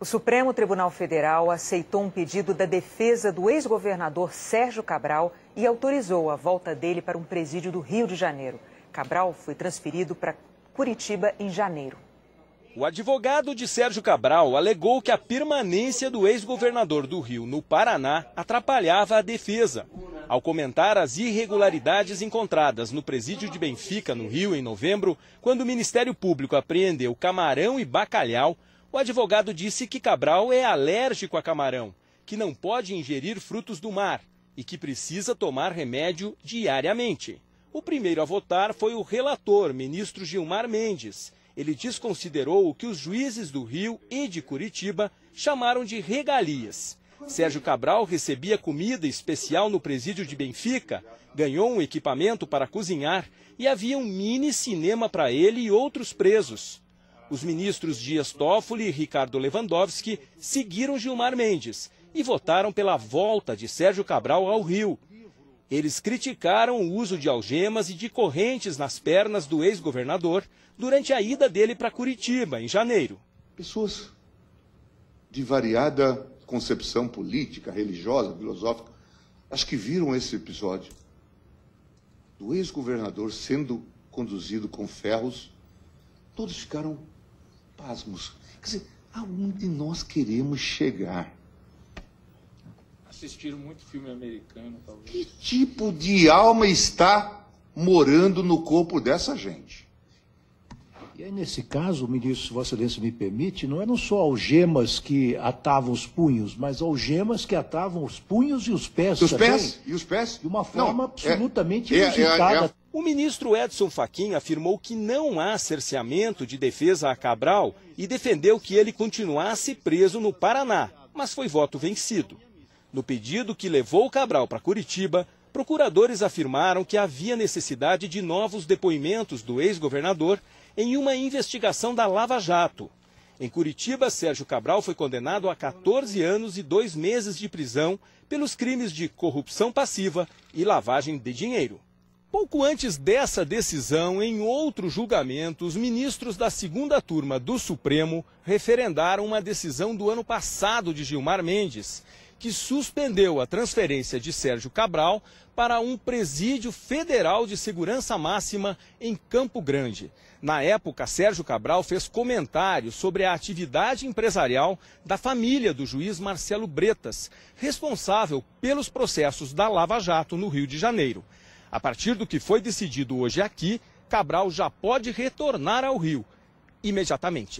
O Supremo Tribunal Federal aceitou um pedido da defesa do ex-governador Sérgio Cabral e autorizou a volta dele para um presídio do Rio de Janeiro. Cabral foi transferido para Curitiba em janeiro. O advogado de Sérgio Cabral alegou que a permanência do ex-governador do Rio no Paraná atrapalhava a defesa. Ao comentar as irregularidades encontradas no presídio de Benfica, no Rio, em novembro, quando o Ministério Público apreendeu camarão e bacalhau, o advogado disse que Cabral é alérgico a camarão, que não pode ingerir frutos do mar e que precisa tomar remédio diariamente. O primeiro a votar foi o relator, ministro Gilmar Mendes. Ele desconsiderou o que os juízes do Rio e de Curitiba chamaram de regalias. Sérgio Cabral recebia comida especial no presídio de Benfica, ganhou um equipamento para cozinhar e havia um mini cinema para ele e outros presos. Os ministros Dias Toffoli e Ricardo Lewandowski seguiram Gilmar Mendes e votaram pela volta de Sérgio Cabral ao Rio. Eles criticaram o uso de algemas e de correntes nas pernas do ex-governador durante a ida dele para Curitiba, em janeiro. Pessoas de variada concepção política, religiosa, filosófica, as que viram esse episódio do ex-governador sendo conduzido com ferros, todos ficaram pasmos. Quer dizer, aonde nós queremos chegar? Assistiram muito filme americano, talvez. Que tipo de alma está morando no corpo dessa gente? E aí, nesse caso, ministro, Vossa Excelência me permite, não eram só algemas que atavam os punhos, mas algemas que atavam os punhos e os pés. Os também. pés? E os pés? De uma forma não, é, absolutamente é, inusitada. É, é, o ministro Edson Fachin afirmou que não há cerceamento de defesa a Cabral e defendeu que ele continuasse preso no Paraná, mas foi voto vencido. No pedido que levou Cabral para Curitiba, procuradores afirmaram que havia necessidade de novos depoimentos do ex-governador em uma investigação da Lava Jato. Em Curitiba, Sérgio Cabral foi condenado a 14 anos e dois meses de prisão pelos crimes de corrupção passiva e lavagem de dinheiro. Pouco antes dessa decisão, em outro julgamento, os ministros da segunda turma do Supremo referendaram uma decisão do ano passado de Gilmar Mendes, que suspendeu a transferência de Sérgio Cabral para um presídio federal de segurança máxima em Campo Grande. Na época, Sérgio Cabral fez comentários sobre a atividade empresarial da família do juiz Marcelo Bretas, responsável pelos processos da Lava Jato no Rio de Janeiro. A partir do que foi decidido hoje aqui, Cabral já pode retornar ao Rio imediatamente.